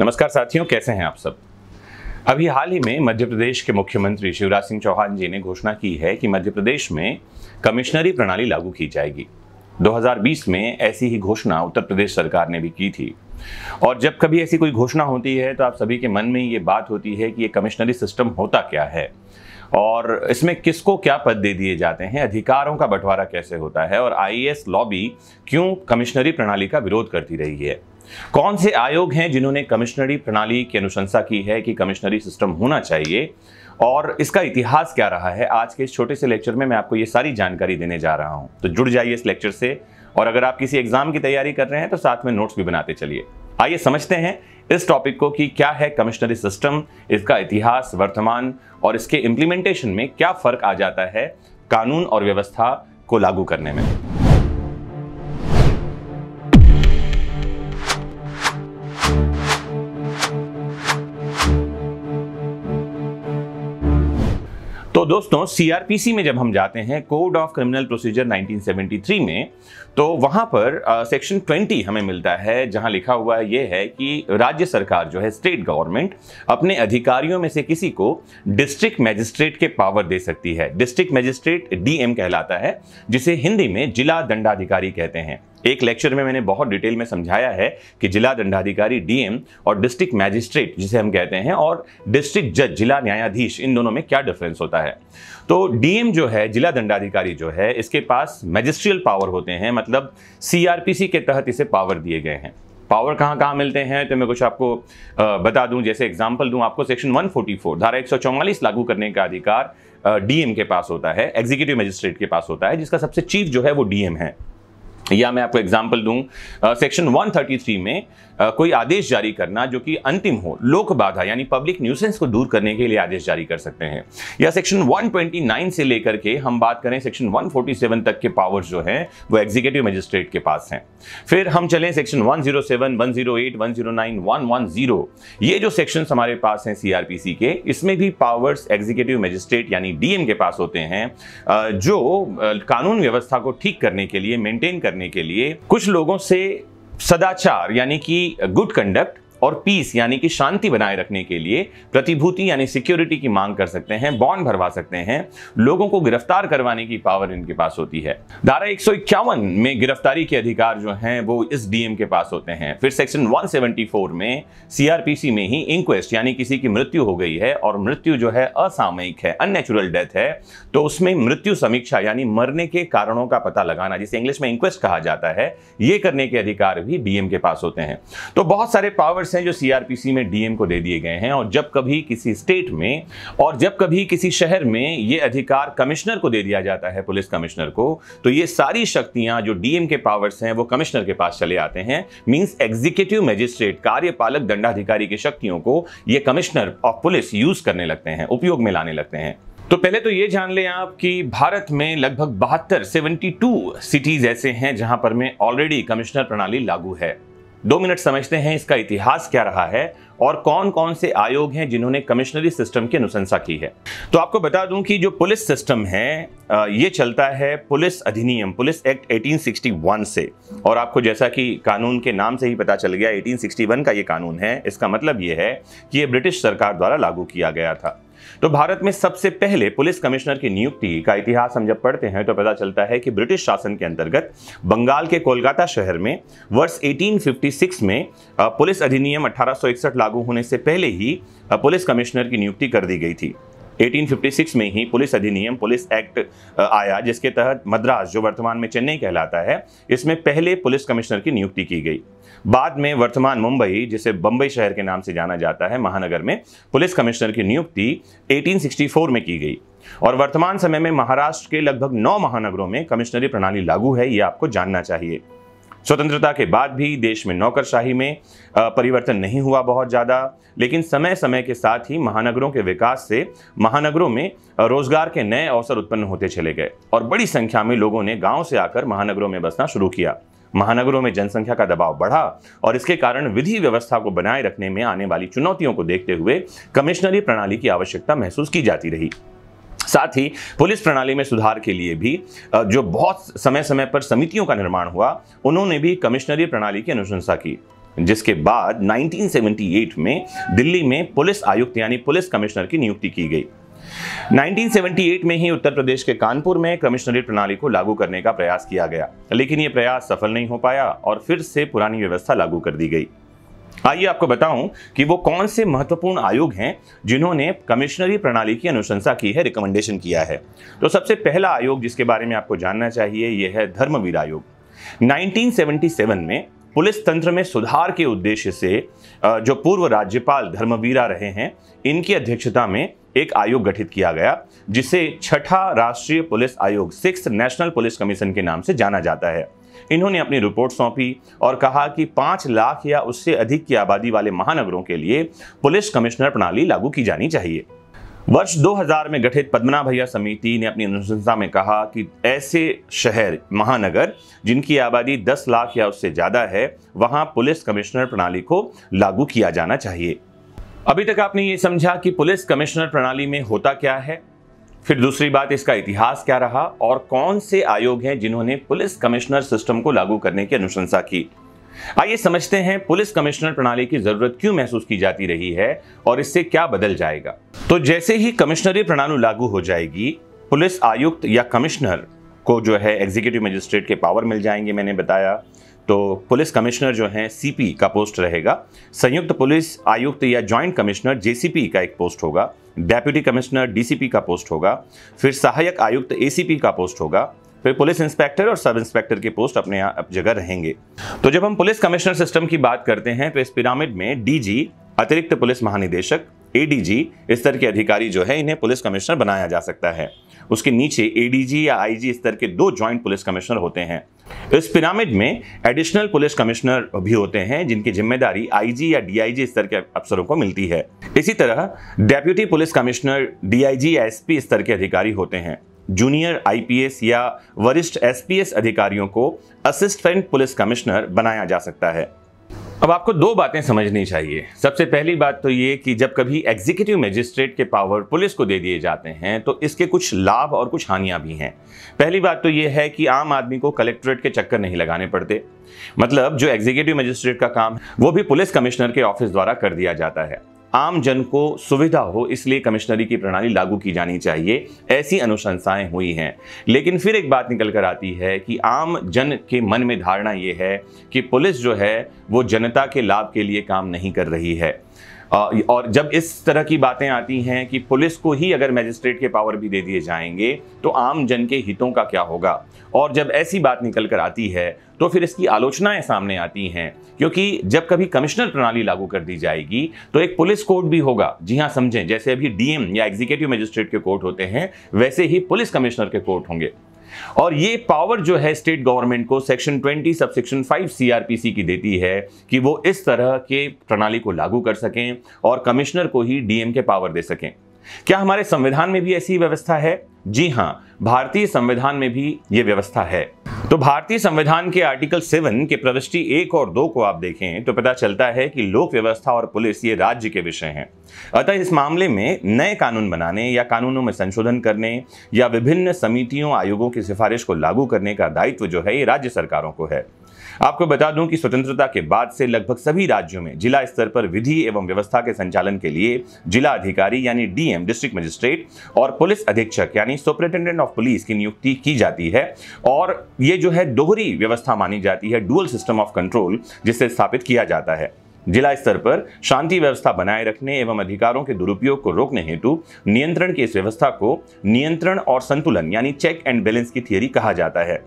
नमस्कार साथियों कैसे हैं आप सब अभी हाल ही में मध्य प्रदेश के मुख्यमंत्री शिवराज सिंह चौहान जी ने घोषणा की है कि मध्य प्रदेश में कमिश्नरी प्रणाली लागू की जाएगी 2020 में ऐसी ही घोषणा उत्तर प्रदेश सरकार ने भी की थी और जब कभी ऐसी कोई घोषणा होती है तो आप सभी के मन में ये बात होती है कि ये कमिश्नरी सिस्टम होता क्या है और इसमें किसको क्या पद दे दिए जाते हैं अधिकारों का बंटवारा कैसे होता है और आईएएस लॉबी e क्यों कमिश्नरी प्रणाली का विरोध करती रही है कौन से आयोग हैं जिन्होंने कमिश्नरी प्रणाली की अनुशंसा की है कि कमिश्नरी सिस्टम होना चाहिए और इसका इतिहास क्या रहा है आज के इस छोटे से लेक्चर में मैं आपको ये सारी जानकारी देने जा रहा हूँ तो जुड़ जाइए इस लेक्चर से और अगर आप किसी एग्जाम की तैयारी कर रहे हैं तो साथ में नोट्स भी बनाते चलिए आइए समझते हैं इस टॉपिक को कि क्या है कमिश्नरी सिस्टम इसका इतिहास वर्तमान और इसके इम्प्लीमेंटेशन में क्या फ़र्क आ जाता है कानून और व्यवस्था को लागू करने में दोस्तों सीआरपीसी में जब हम जाते हैं कोड ऑफ क्रिमिनल प्रोसीजर 1973 में तो वहां पर सेक्शन 20 हमें मिलता है जहां लिखा हुआ यह है कि राज्य सरकार जो है स्टेट गवर्नमेंट अपने अधिकारियों में से किसी को डिस्ट्रिक्ट मैजिस्ट्रेट के पावर दे सकती है डिस्ट्रिक्ट मैजिस्ट्रेट डीएम कहलाता है जिसे हिंदी में जिला दंडाधिकारी कहते हैं एक लेक्चर में मैंने बहुत डिटेल में समझाया है कि जिला दंडाधिकारी डीएम और डिस्ट्रिक्ट मैजिस्ट्रेट जिसे हम कहते हैं और डिस्ट्रिक्ट जज जिला न्यायाधीश इन दोनों में क्या डिफरेंस होता है तो डीएम जो है जिला दंडाधिकारी जो है इसके पास मैजिस्ट्रियल पावर होते हैं मतलब सीआरपीसी के तहत इसे पावर दिए गए हैं पावर कहाँ कहाँ मिलते हैं तो मैं कुछ आपको बता दूं जैसे एग्जांपल दूं आपको सेक्शन 144 धारा एक लागू करने का अधिकार डीएम के पास होता है एग्जीक्यूटिव मजिस्ट्रेट के पास होता है जिसका सबसे चीफ जो है वो डीएम है या मैं आपको एग्जाम्पल दूं सेक्शन uh, 133 में uh, कोई आदेश जारी करना जो कि अंतिम हो लोक बाधा यानी पब्लिक न्यूसेंस को दूर करने के लिए आदेश जारी कर सकते हैं या सेक्शन 129 से लेकर के हम बात करें सेक्शन 147 तक के पावर्स जो हैं वो एग्जीक्यूटिव मजिस्ट्रेट के पास हैं फिर हम चलें सेक्शन 107, 108, 109, 110 ये जो सेक्शन हमारे पास हैं सीआरपीसी के इसमें भी पावर्स एग्जीक्यूटिव मजिस्ट्रेट यानी डीएम के पास होते हैं जो कानून व्यवस्था को ठीक करने के लिए मेंटेन करने करने के लिए कुछ लोगों से सदाचार यानी कि गुड कंडक्ट और पीस यानी कि शांति बनाए रखने के लिए प्रतिभूति यानी सिक्योरिटी की मांग कर सकते हैं बॉन्ड भरवा सकते हैं लोगों को गिरफ्तार करवाने की पावर इनके पास होती है धारा एक में गिरफ्तारी के अधिकार जो हैं वो इस डीएम के पास होते हैं फिर सेक्शन 174 में सीआरपीसी में ही इंक्वेस्ट यानी किसी की मृत्यु हो गई है और मृत्यु जो है असामयिक है अननेचुरल डेथ है तो उसमें मृत्यु समीक्षा यानी मरने के कारणों का पता लगाना जिसे इंग्लिश में इंक्वेस्ट कहा जाता है ये करने के अधिकार भी डीएम के पास होते हैं तो बहुत सारे पावर पावर्स हैं जो सीआरपीसी में डीएम को दे दिए गए हैं और जब कभी किसी स्टेट में और जब कभी किसी शहर में ये अधिकार कमिश्नर को दे दिया जाता है पुलिस कमिश्नर को तो ये सारी शक्तियां जो डीएम के पावर्स हैं वो कमिश्नर के पास चले आते हैं मीन्स एग्जीक्यूटिव मजिस्ट्रेट कार्यपालक दंडाधिकारी की शक्तियों को ये कमिश्नर ऑफ पुलिस यूज करने लगते हैं उपयोग में लाने लगते हैं तो पहले तो ये जान लें आप कि भारत में लगभग बहत्तर सेवेंटी सिटीज ऐसे हैं जहां पर में ऑलरेडी कमिश्नर प्रणाली लागू है दो मिनट समझते हैं इसका इतिहास क्या रहा है और कौन कौन से आयोग हैं जिन्होंने कमिश्नरी सिस्टम की अनुशंसा की है तो आपको बता दूं कि जो पुलिस सिस्टम है ये चलता है पुलिस अधिनियम पुलिस एक्ट 1861 से और आपको जैसा कि कानून के नाम से ही पता चल गया 1861 का ये कानून है इसका मतलब ये है कि ये ब्रिटिश सरकार द्वारा लागू किया गया था तो भारत में सबसे पहले पुलिस कमिश्नर की नियुक्ति का इतिहास हम जब पढ़ते हैं तो पता चलता है कि ब्रिटिश शासन के अंतर्गत बंगाल के कोलकाता शहर में वर्ष 1856 में पुलिस अधिनियम 1861 लागू होने से पहले ही पुलिस कमिश्नर की नियुक्ति कर दी गई थी 1856 में ही पुलिस अधिनियम पुलिस एक्ट आया जिसके तहत मद्रास जो वर्तमान में चेन्नई कहलाता है इसमें पहले पुलिस कमिश्नर की नियुक्ति की गई बाद में वर्तमान मुंबई जिसे बम्बई शहर के नाम से जाना जाता है महानगर में पुलिस कमिश्नर की नियुक्ति 1864 में की गई और वर्तमान समय में महाराष्ट्र के लगभग नौ महानगरों में कमिश्नरी प्रणाली लागू है ये आपको जानना चाहिए स्वतंत्रता के बाद भी देश में नौकरशाही में परिवर्तन नहीं हुआ बहुत ज़्यादा लेकिन समय समय के साथ ही महानगरों के विकास से महानगरों में रोजगार के नए अवसर उत्पन्न होते चले गए और बड़ी संख्या में लोगों ने गाँव से आकर महानगरों में बसना शुरू किया महानगरों में जनसंख्या का दबाव बढ़ा और इसके कारण विधि व्यवस्था को बनाए रखने में आने वाली चुनौतियों को देखते हुए कमिश्नरी प्रणाली की आवश्यकता महसूस की जाती रही साथ ही पुलिस प्रणाली में सुधार के लिए भी जो बहुत समय समय पर समितियों का निर्माण हुआ उन्होंने भी कमिश्नरी प्रणाली की अनुशंसा की जिसके बाद 1978 में दिल्ली में पुलिस आयुक्त यानी पुलिस कमिश्नर की नियुक्ति की गई 1978 में ही उत्तर प्रदेश के कानपुर में कमिश्नरी प्रणाली को लागू करने का प्रयास किया गया लेकिन यह प्रयास सफल नहीं हो पाया और फिर से पुरानी व्यवस्था लागू कर दी गई आइए आपको बताऊं कि वो कौन से महत्वपूर्ण आयोग हैं जिन्होंने कमिश्नरी प्रणाली की अनुशंसा की है रिकमेंडेशन किया है तो सबसे पहला आयोग जिसके बारे में आपको जानना चाहिए यह है धर्मवीर आयोग 1977 में पुलिस तंत्र में सुधार के उद्देश्य से जो पूर्व राज्यपाल धर्मवीरा रहे हैं इनकी अध्यक्षता में एक आयोग गठित किया गया जिसे छठा राष्ट्रीय पुलिस आयोग सिक्स नेशनल पुलिस कमीशन के नाम से जाना जाता है इन्होंने अपनी रिपोर्ट सौंपी और कहा कि पांच लाख या उससे अधिक की आबादी वाले महानगरों के लिए पुलिस कमिश्नर प्रणाली लागू की जानी चाहिए वर्ष 2000 में गठित पद्मना भैया समिति ने अपनी अनुशंसा में कहा कि ऐसे शहर महानगर जिनकी आबादी 10 लाख या उससे ज़्यादा है वहां पुलिस कमिश्नर प्रणाली को लागू किया जाना चाहिए अभी तक आपने ये समझा कि पुलिस कमिश्नर प्रणाली में होता क्या है फिर दूसरी बात इसका इतिहास क्या रहा और कौन से आयोग हैं जिन्होंने पुलिस कमिश्नर सिस्टम को लागू करने की अनुशंसा की आइए समझते हैं पुलिस कमिश्नर प्रणाली की जरूरत क्यों महसूस की जाती रही है और इससे क्या बदल जाएगा तो जैसे ही कमिश्नरी प्रणाली लागू हो जाएगी पुलिस आयुक्त या कमिश्नर को जो है एग्जीक्यूटिव मजिस्ट्रेट के पावर मिल जाएंगे मैंने बताया तो पुलिस कमिश्नर जो है सीपी का पोस्ट रहेगा संयुक्त पुलिस आयुक्त या ज्वाइंट कमिश्नर जेसीपी का एक पोस्ट होगा डेप्यूटी कमिश्नर डीसीपी का पोस्ट होगा फिर सहायक आयुक्त एसीपी का पोस्ट होगा फिर पुलिस इंस्पेक्टर और सब इंस्पेक्टर के पोस्ट अपने जगह रहेंगे तो जब हम पुलिस कमिश्नर सिस्टम की बात करते हैं तो इस पिरामिड में डीजी अतिरिक्त पुलिस महानिदेशक एडीजी स्तर के अधिकारी जो है इन्हें पुलिस कमिश्नर बनाया जा सकता है उसके नीचे एडीजी या आईजी स्तर के दो ज्वाइंट पुलिस कमिश्नर होते हैं इस पिरामिड में एडिशनल पुलिस कमिश्नर भी होते हैं जिनकी जिम्मेदारी आईजी या डीआईजी स्तर के अफसरों को मिलती है इसी तरह डेप्यूटी पुलिस कमिश्नर डीआईजी या एसपी स्तर के अधिकारी होते हैं जूनियर आईपीएस या वरिष्ठ एसपीएस अधिकारियों को असिस्टेंट पुलिस कमिश्नर बनाया जा सकता है अब आपको दो बातें समझनी चाहिए सबसे पहली बात तो ये कि जब कभी एग्जीक्यूटिव मजिस्ट्रेट के पावर पुलिस को दे दिए जाते हैं तो इसके कुछ लाभ और कुछ हानियां भी हैं पहली बात तो ये है कि आम आदमी को कलेक्ट्रेट के चक्कर नहीं लगाने पड़ते मतलब जो एग्जीक्यूटिव मजिस्ट्रेट का काम वो भी पुलिस कमिश्नर के ऑफिस द्वारा कर दिया जाता है आम जन को सुविधा हो इसलिए कमिश्नरी की प्रणाली लागू की जानी चाहिए ऐसी अनुशंसाएं हुई हैं लेकिन फिर एक बात निकल कर आती है कि आम जन के मन में धारणा ये है कि पुलिस जो है वो जनता के लाभ के लिए काम नहीं कर रही है और जब इस तरह की बातें आती हैं कि पुलिस को ही अगर मैजिस्ट्रेट के पावर भी दे दिए जाएंगे तो आम जन के हितों का क्या होगा और जब ऐसी बात निकल कर आती है तो फिर इसकी आलोचनाएं सामने आती हैं क्योंकि जब कभी कमिश्नर प्रणाली लागू कर दी जाएगी तो एक पुलिस कोर्ट भी होगा जी हाँ समझें जैसे अभी डीएम या एग्जीक्यूटिव मजिस्ट्रेट के कोर्ट होते हैं वैसे ही पुलिस कमिश्नर के कोर्ट होंगे और ये पावर जो है स्टेट गवर्नमेंट को सेक्शन 20 सब सेक्शन 5 सीआरपीसी की देती है कि वो इस तरह के प्रणाली को लागू कर सकें और कमिश्नर को ही डीएम के पावर दे सकें क्या हमारे संविधान में भी ऐसी व्यवस्था है जी हाँ भारतीय संविधान में भी ये व्यवस्था है तो भारतीय संविधान के आर्टिकल सेवन के प्रविष्टि एक और दो को आप देखें तो पता चलता है कि लोक व्यवस्था और पुलिस ये राज्य के विषय हैं अतः इस मामले में नए कानून बनाने या कानूनों में संशोधन करने या विभिन्न समितियों आयोगों की सिफारिश को लागू करने का दायित्व जो है ये राज्य सरकारों को है आपको बता दूं कि स्वतंत्रता के बाद से लगभग सभी राज्यों में जिला स्तर पर विधि एवं व्यवस्था के संचालन के लिए जिला अधिकारी यानी डीएम डिस्ट्रिक्ट मजिस्ट्रेट और पुलिस अधीक्षक यानी सुपरिटेंडेंट ऑफ पुलिस की नियुक्ति की जाती है और ये जो है दोहरी व्यवस्था मानी जाती है डुअल सिस्टम ऑफ कंट्रोल जिसे स्थापित किया जाता है जिला स्तर पर शांति व्यवस्था बनाए रखने एवं अधिकारों के दुरुपयोग को रोकने हेतु नियंत्रण की इस व्यवस्था को नियंत्रण और संतुलन यानी चेक एंड बैलेंस की थियोरी कहा जाता है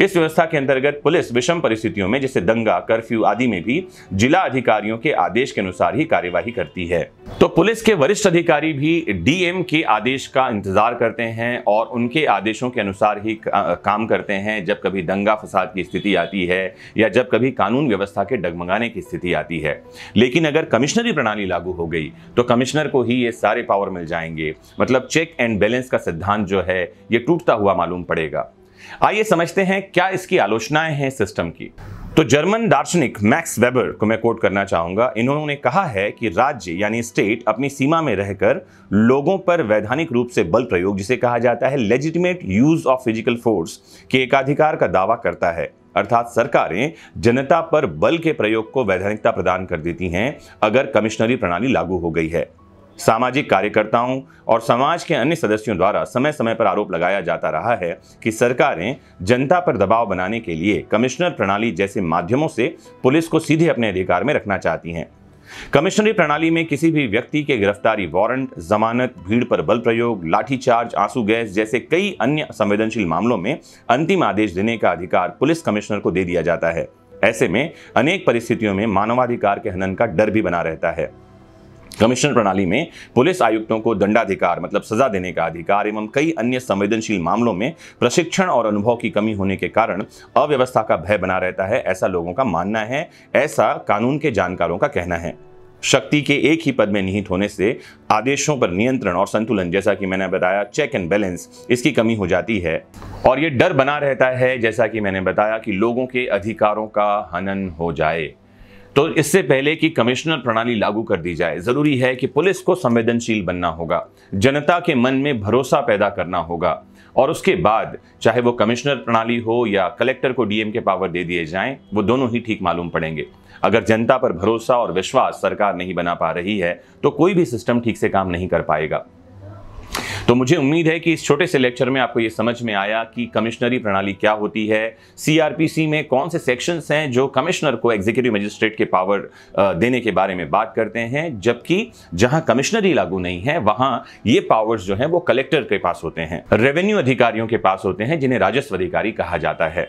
इस व्यवस्था के अंतर्गत पुलिस विषम परिस्थितियों में जैसे दंगा कर्फ्यू आदि में भी जिला अधिकारियों के आदेश के अनुसार ही कार्यवाही करती है तो पुलिस के वरिष्ठ अधिकारी भी डीएम के आदेश का इंतजार करते हैं और उनके आदेशों के अनुसार ही काम करते हैं जब कभी दंगा फसाद की स्थिति आती है या जब कभी कानून व्यवस्था के डगमगाने की स्थिति आती है लेकिन अगर कमिश्नरी प्रणाली लागू हो गई तो कमिश्नर को ही ये सारे पावर मिल जाएंगे मतलब चेक एंड बैलेंस का सिद्धांत जो है ये टूटता हुआ मालूम पड़ेगा आइए समझते हैं क्या इसकी आलोचनाएं हैं सिस्टम की तो जर्मन दार्शनिक मैक्स वेबर को मैं कोट करना चाहूंगा इन्होंने कहा है कि राज्य यानी स्टेट अपनी सीमा में रहकर लोगों पर वैधानिक रूप से बल प्रयोग जिसे कहा जाता है legitimate use of physical force के एकाधिकार का दावा करता है अर्थात सरकारें जनता पर बल के प्रयोग को वैधानिकता प्रदान कर देती हैं अगर कमिश्नरी प्रणाली लागू हो गई है सामाजिक कार्यकर्ताओं और समाज के अन्य सदस्यों द्वारा समय समय पर आरोप लगाया जाता रहा है कि सरकारें जनता पर दबाव बनाने के लिए कमिश्नर प्रणाली जैसे माध्यमों से पुलिस को सीधे अपने अधिकार में रखना चाहती हैं कमिश्नरी प्रणाली में किसी भी व्यक्ति के गिरफ्तारी वारंट जमानत भीड़ पर बल प्रयोग लाठीचार्ज आंसू गैस जैसे कई अन्य संवेदनशील मामलों में अंतिम आदेश देने का अधिकार पुलिस कमिश्नर को दे दिया जाता है ऐसे में अनेक परिस्थितियों में मानवाधिकार के हनन का डर भी बना रहता है कमिश्नर प्रणाली में पुलिस आयुक्तों को दंडाधिकार मतलब सजा देने का अधिकार एवं कई अन्य संवेदनशील मामलों में प्रशिक्षण और अनुभव की कमी होने के कारण अव्यवस्था का भय बना रहता है ऐसा लोगों का मानना है ऐसा कानून के जानकारों का कहना है शक्ति के एक ही पद में निहित होने से आदेशों पर नियंत्रण और संतुलन जैसा कि मैंने बताया चेक एंड बैलेंस इसकी कमी हो जाती है और ये डर बना रहता है जैसा कि मैंने बताया कि लोगों के अधिकारों का हनन हो जाए तो इससे पहले कि कमिश्नर प्रणाली लागू कर दी जाए ज़रूरी है कि पुलिस को संवेदनशील बनना होगा जनता के मन में भरोसा पैदा करना होगा और उसके बाद चाहे वो कमिश्नर प्रणाली हो या कलेक्टर को डीएम के पावर दे दिए जाएं वो दोनों ही ठीक मालूम पड़ेंगे अगर जनता पर भरोसा और विश्वास सरकार नहीं बना पा रही है तो कोई भी सिस्टम ठीक से काम नहीं कर पाएगा तो मुझे उम्मीद है कि इस छोटे से लेक्चर में आपको ये समझ में आया कि कमिश्नरी प्रणाली क्या होती है सीआरपीसी में कौन से सेक्शंस हैं जो कमिश्नर को एग्जीक्यूटिव मजिस्ट्रेट के पावर देने के बारे में बात करते हैं जबकि जहां कमिश्नरी लागू नहीं है वहां ये पावर्स जो है वो कलेक्टर के पास होते हैं रेवेन्यू अधिकारियों के पास होते हैं जिन्हें राजस्व अधिकारी कहा जाता है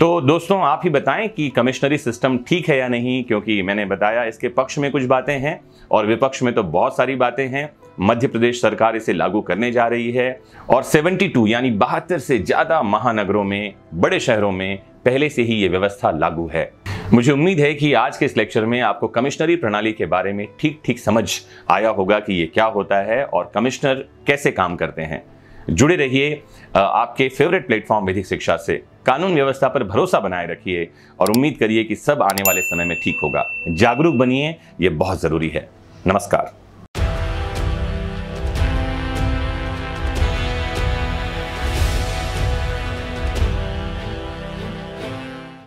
तो दोस्तों आप ही बताएं कि कमिश्नरी सिस्टम ठीक है या नहीं क्योंकि मैंने बताया इसके पक्ष में कुछ बातें हैं और विपक्ष में तो बहुत सारी बातें हैं मध्य प्रदेश सरकार इसे लागू करने जा रही है और 72 यानी बहत्तर से ज़्यादा महानगरों में बड़े शहरों में पहले से ही ये व्यवस्था लागू है मुझे उम्मीद है कि आज के इस लेक्चर में आपको कमिश्नरी प्रणाली के बारे में ठीक ठीक समझ आया होगा कि ये क्या होता है और कमिश्नर कैसे काम करते हैं जुड़े रहिए आपके फेवरेट प्लेटफॉर्म विधिक शिक्षा से कानून व्यवस्था पर भरोसा बनाए रखिए और उम्मीद करिए कि सब आने वाले समय में ठीक होगा जागरूक बनिए यह बहुत ज़रूरी है नमस्कार